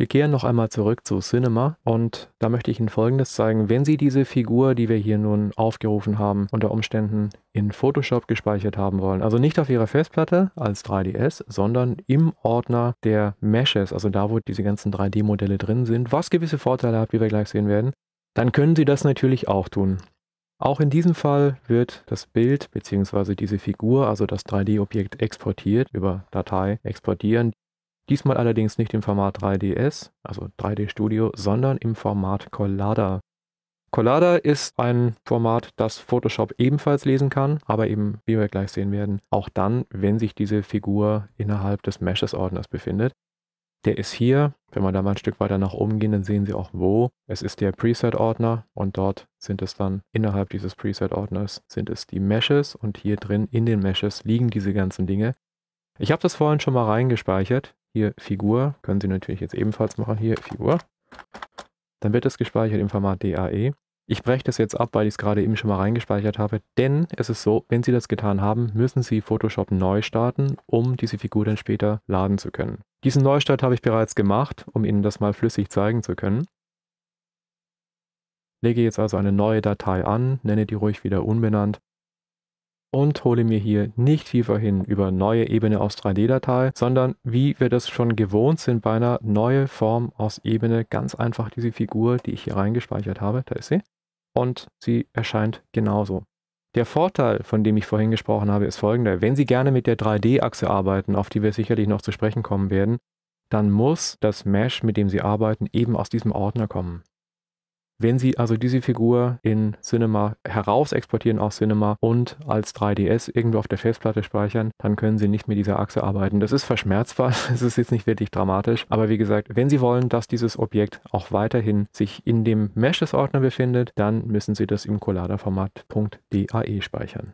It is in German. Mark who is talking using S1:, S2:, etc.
S1: Wir kehren noch einmal zurück zu Cinema und da möchte ich Ihnen Folgendes zeigen. Wenn Sie diese Figur, die wir hier nun aufgerufen haben, unter Umständen in Photoshop gespeichert haben wollen, also nicht auf Ihrer Festplatte als 3DS, sondern im Ordner der Meshes, also da, wo diese ganzen 3D-Modelle drin sind, was gewisse Vorteile hat, wie wir gleich sehen werden, dann können Sie das natürlich auch tun. Auch in diesem Fall wird das Bild bzw. diese Figur, also das 3D-Objekt exportiert über Datei exportieren. Diesmal allerdings nicht im Format 3DS, also 3D Studio, sondern im Format Collada. Collada ist ein Format, das Photoshop ebenfalls lesen kann, aber eben, wie wir gleich sehen werden, auch dann, wenn sich diese Figur innerhalb des Meshes-Ordners befindet. Der ist hier, wenn wir da mal ein Stück weiter nach oben gehen, dann sehen Sie auch wo. Es ist der Preset-Ordner und dort sind es dann innerhalb dieses Preset-Ordners sind es die Meshes und hier drin in den Meshes liegen diese ganzen Dinge. Ich habe das vorhin schon mal reingespeichert hier Figur, können Sie natürlich jetzt ebenfalls machen, hier Figur. Dann wird das gespeichert im Format DAE. Ich breche das jetzt ab, weil ich es gerade eben schon mal reingespeichert habe, denn es ist so, wenn Sie das getan haben, müssen Sie Photoshop neu starten, um diese Figur dann später laden zu können. Diesen Neustart habe ich bereits gemacht, um Ihnen das mal flüssig zeigen zu können. Lege jetzt also eine neue Datei an, nenne die ruhig wieder unbenannt und hole mir hier nicht tiefer hin über neue Ebene aus 3D-Datei, sondern wie wir das schon gewohnt sind bei einer neue Form aus Ebene, ganz einfach diese Figur, die ich hier reingespeichert habe, da ist sie, und sie erscheint genauso. Der Vorteil, von dem ich vorhin gesprochen habe, ist folgender. Wenn Sie gerne mit der 3D-Achse arbeiten, auf die wir sicherlich noch zu sprechen kommen werden, dann muss das Mesh, mit dem Sie arbeiten, eben aus diesem Ordner kommen. Wenn Sie also diese Figur in Cinema heraus exportieren aus Cinema und als 3DS irgendwo auf der Festplatte speichern, dann können Sie nicht mit dieser Achse arbeiten. Das ist verschmerzbar, es ist jetzt nicht wirklich dramatisch, aber wie gesagt, wenn Sie wollen, dass dieses Objekt auch weiterhin sich in dem Meshes-Ordner befindet, dann müssen Sie das im Collada-Format.dae speichern.